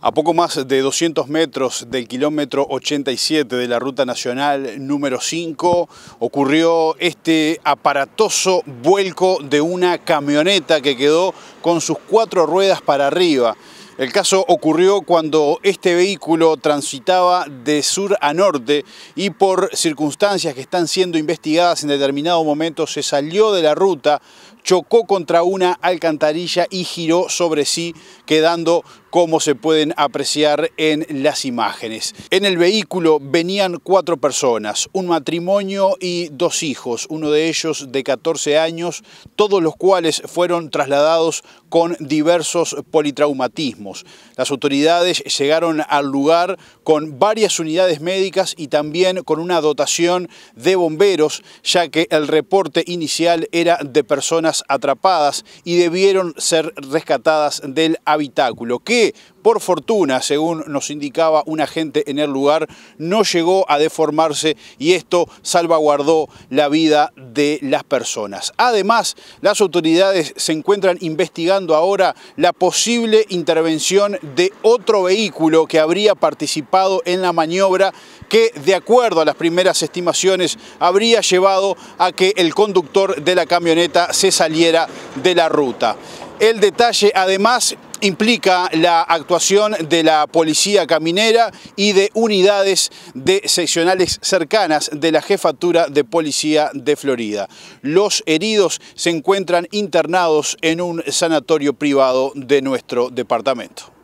A poco más de 200 metros del kilómetro 87 de la ruta nacional número 5 ocurrió este aparatoso vuelco de una camioneta que quedó con sus cuatro ruedas para arriba. El caso ocurrió cuando este vehículo transitaba de sur a norte y por circunstancias que están siendo investigadas en determinado momento se salió de la ruta, chocó contra una alcantarilla y giró sobre sí, quedando como se pueden apreciar en las imágenes. En el vehículo venían cuatro personas, un matrimonio y dos hijos, uno de ellos de 14 años, todos los cuales fueron trasladados con diversos politraumatismos. Las autoridades llegaron al lugar con varias unidades médicas y también con una dotación de bomberos, ya que el reporte inicial era de personas atrapadas y debieron ser rescatadas del habitáculo, que por fortuna, según nos indicaba un agente en el lugar, no llegó a deformarse y esto salvaguardó la vida de las personas. Además, las autoridades se encuentran investigando ahora la posible intervención de otro vehículo que habría participado en la maniobra que, de acuerdo a las primeras estimaciones, habría llevado a que el conductor de la camioneta se saliera de la ruta. El detalle, además, implica la actuación de la policía caminera y de unidades de seccionales cercanas de la jefatura de policía de Florida. Los heridos se encuentran internados en un sanatorio privado de nuestro departamento.